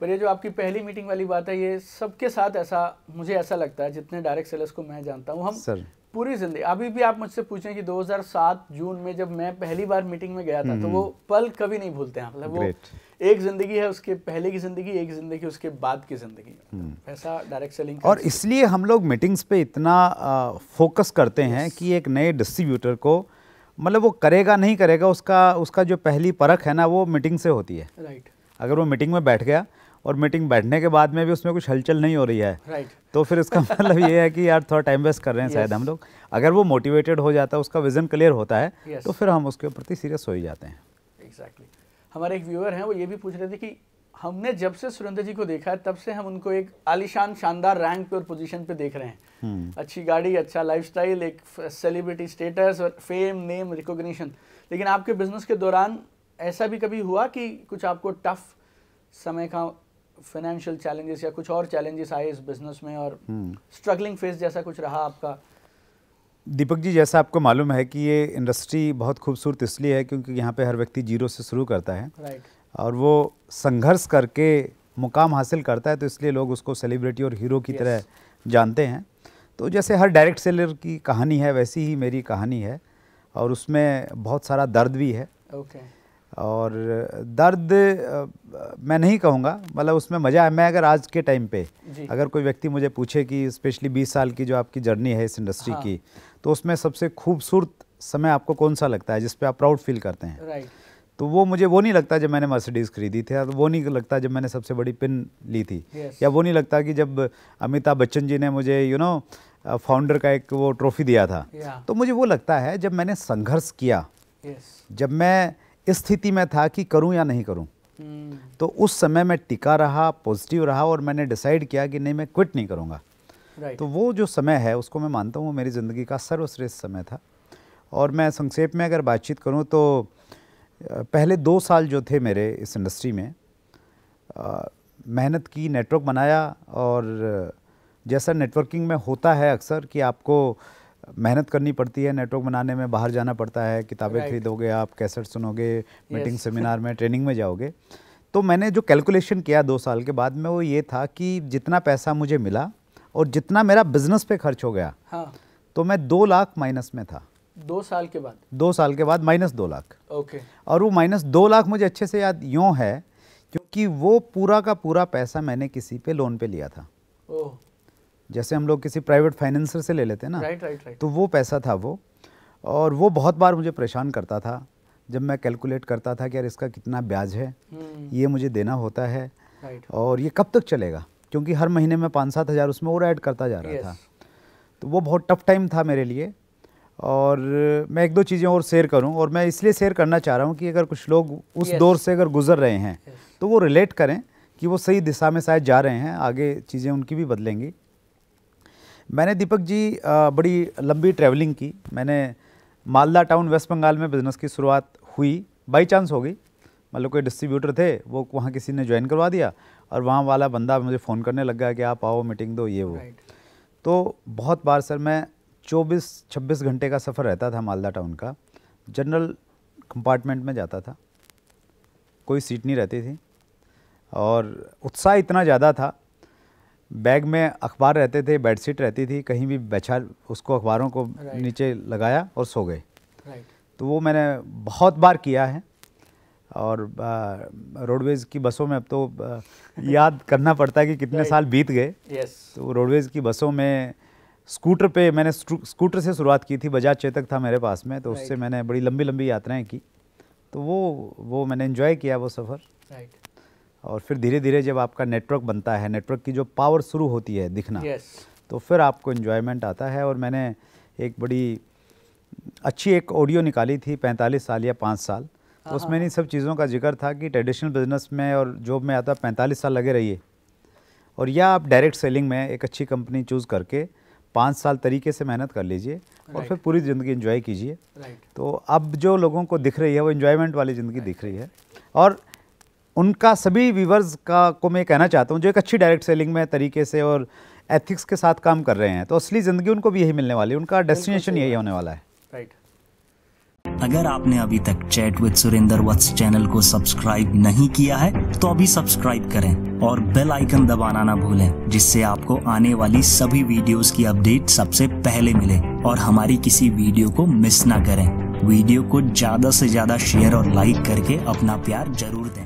पर ये जो आपकी पहली मीटिंग वाली बात है ये सबके साथ ऐसा मुझे ऐसा लगता है जितने डायरेक्ट सेलर्स को मैं जानता हूँ हम सर पूरी जिंदगी अभी भी आप मुझसे पूछें कि 2007 जून में जब मैं पहली बार मीटिंग में गया था तो वो हम्म। पल कभी नहीं भूलते हैं मतलब वो एक जिंदगी है उसके पहले की जिंदगी एक जिंदगी उसके बाद की जिंदगी हम्म। ऐसा डायरेक्ट सेलिंग और इसलिए हम लोग मीटिंग्स पे इतना फोकस करते हैं कि एक नए डिस्ट्रीब्यूटर को मतलब वो करेगा नहीं करेगा उसका उसका जो पहली परख है ना वो मीटिंग से होती है राइट अगर वो मीटिंग में बैठ गया और मीटिंग बैठने के बाद में भी उसमें कुछ हलचल नहीं हो रही है right. तो फिर इसका मतलब ये है कि यार थोड़ा टाइम वेस्ट कर रहे हैं शायद yes. हम लोग अगर वो मोटिवेटेड हो जाता है उसका विजन क्लियर होता है yes. तो फिर हम उसके प्रति सीरियस हो ही जाते हैं एग्जैक्टली exactly. हमारे एक व्यूअर हैं वो ये भी पूछ रहे थे कि हमने जब से सुरेंद्र जी को देखा है तब से हम उनको एक आलिशान शानदार रैंक पे और पोजीशन पे देख रहे हैं hmm. अच्छी गाड़ी अच्छा लाइफस्टाइल एक सेलिब्रिटी स्टेटस और फेम नेम रिकॉग्निशन लेकिन आपके बिजनेस के दौरान ऐसा भी कभी हुआ कि कुछ आपको टफ समय का फाइनेंशियल चैलेंजेस या कुछ और चैलेंजेस आए इस बिजनेस में और स्ट्रगलिंग हम्म। फेज जैसा कुछ रहा आपका दीपक जी जैसा आपको मालूम है कि ये इंडस्ट्री बहुत खूबसूरत इसलिए है क्योंकि यहाँ पे हर व्यक्ति जीरो से शुरू करता है right. और वो संघर्ष करके मुकाम हासिल करता है तो इसलिए लोग उसको सेलिब्रिटी और हीरो की yes. तरह जानते हैं तो जैसे हर डायरेक्ट सेलर की कहानी है वैसी ही मेरी कहानी है और उसमें बहुत सारा दर्द भी है okay. और दर्द मैं नहीं कहूँगा मतलब उसमें मज़ा है मैं अगर आज के टाइम पे अगर कोई व्यक्ति मुझे पूछे कि स्पेशली 20 साल की जो आपकी जर्नी है इस इंडस्ट्री हाँ। की तो उसमें सबसे खूबसूरत समय आपको कौन सा लगता है जिस पे आप प्राउड फील करते हैं तो वो मुझे वो नहीं लगता जब मैंने मर्सिडीज़ खरीदी थी वो नहीं लगता जब मैंने सबसे बड़ी पिन ली थी या वो नहीं लगता कि जब अमिताभ बच्चन जी ने मुझे यू नो फाउंडर का एक वो ट्रॉफ़ी दिया था तो मुझे वो लगता है जब मैंने संघर्ष किया yes. जब मैं स्थिति में था कि करूं या नहीं करूं तो उस समय मैं टिका रहा पॉजिटिव रहा और मैंने डिसाइड किया कि नहीं मैं क्विट नहीं करूंगा right. तो वो जो समय है उसको मैं मानता हूं वो मेरी ज़िंदगी का सर्वश्रेष्ठ समय था और मैं संक्षेप में अगर बातचीत करूं तो पहले दो साल जो थे मेरे इस इंडस्ट्री में मेहनत की नेटवर्क बनाया और जैसा नेटवर्किंग में होता है अक्सर कि आपको मेहनत करनी पड़ती है नेटवर्क बनाने में बाहर जाना पड़ता है किताबें खरीदोगे आप कैसेट सुनोगे मीटिंग सेमिनार में ट्रेनिंग में जाओगे तो मैंने जो कैलकुलेशन किया दो साल के बाद में वो ये था कि जितना पैसा मुझे मिला और जितना मेरा बिजनेस पे खर्च हो गया हाँ। तो मैं दो लाख माइनस में था दो साल के बाद दो साल के बाद माइनस दो लाख ओके और वो माइनस दो लाख मुझे अच्छे से याद यूँ है क्योंकि वो पूरा का पूरा पैसा मैंने किसी पे लोन पे लिया था ओह जैसे हम लोग किसी प्राइवेट फाइनेंसर से ले लेते हैं ना राइट राइट राइट तो वो पैसा था वो और वो बहुत बार मुझे परेशान करता था जब मैं कैलकुलेट करता था कि यार इसका कितना ब्याज है हम्म। ये मुझे देना होता है और ये कब तक चलेगा क्योंकि हर महीने में पाँच सात हज़ार उसमें और ऐड करता जा रहा था तो वो बहुत टफ टाइम था मेरे लिए और मैं एक दो चीज़ें और शेयर करूं और मैं इसलिए शेयर करना चाह रहा हूं कि अगर कुछ लोग उस दौर से अगर गुजर रहे हैं तो वो रिलेट करें कि वो सही दिशा में शायद जा रहे हैं आगे चीज़ें उनकी भी बदलेंगी मैंने दीपक जी बड़ी लंबी ट्रैवलिंग की मैंने मालदा टाउन वेस्ट बंगाल में बिज़नेस की शुरुआत हुई बाई चांस हो गई मतलब कोई डिस्ट्रीब्यूटर थे वो वहाँ किसी ने ज्वाइन करवा दिया और वहाँ वाला बंदा मुझे फ़ोन करने लग गया कि आप आओ मीटिंग दो ये वो right. तो बहुत बार सर मैं 24-26 घंटे का सफ़र रहता था मालदा टाउन का जनरल कंपार्टमेंट में जाता था कोई सीट नहीं रहती थी और उत्साह इतना ज़्यादा था बैग में अखबार रहते थे बेडशीट रहती थी कहीं भी बैठा उसको अखबारों को नीचे लगाया और सो गए तो वो मैंने बहुत बार किया है और रोडवेज़ की बसों में अब तो याद करना पड़ता है कि कितने साल बीत गए तो रोडवेज़ की बसों में स्कूटर पे मैंने स्कूटर से शुरुआत की थी बजाज चेतक था मेरे पास में तो उससे मैंने बड़ी लंबी लंबी यात्राएं की तो वो वो मैंने इन्जॉय किया वो सफ़र और फिर धीरे धीरे जब आपका नेटवर्क बनता है नेटवर्क की जो पावर शुरू होती है दिखना yes. तो फिर आपको इन्जॉयमेंट आता है और मैंने एक बड़ी अच्छी एक ऑडियो निकाली थी पैंतालीस साल या पाँच साल तो उसमें हाँ। इन सब चीज़ों का जिक्र था कि ट्रेडिशनल बिजनेस में और जॉब में आता पैंतालीस साल लगे रहिए और या आप डायरेक्ट सेलिंग में एक अच्छी कंपनी चूज़ करके पाँच साल तरीके से मेहनत कर लीजिए और फिर पूरी ज़िंदगी इन्जॉय कीजिए तो अब जो लोगों को दिख रही है वो इन्जॉयमेंट वाली ज़िंदगी दिख रही है और उनका सभी व्यूवर्स का को मैं कहना चाहता हूँ जो एक अच्छी डायरेक्ट सेलिंग में तरीके से और एथिक्स के साथ काम कर रहे हैं तो असली ज़िंदगी उनको भी यही मिलने वाली है उनका डेस्टिनेशन यही होने वाला है राइट अगर आपने अभी तक chat with Surendra Vats channel को सब्सक्राइब नहीं किया है तो अभी सब्सक्राइब करें और बेल आइकन दबाना ना भूलें जिससे आपको आने वाली सभी वीडियोस की अपडेट सबसे पहले मिले और हमारी किसी वीडियो को मिस ना करें वीडियो को ज़्यादा से ज़्यादा शेयर और लाइक करके अपना प्यार जरूर दें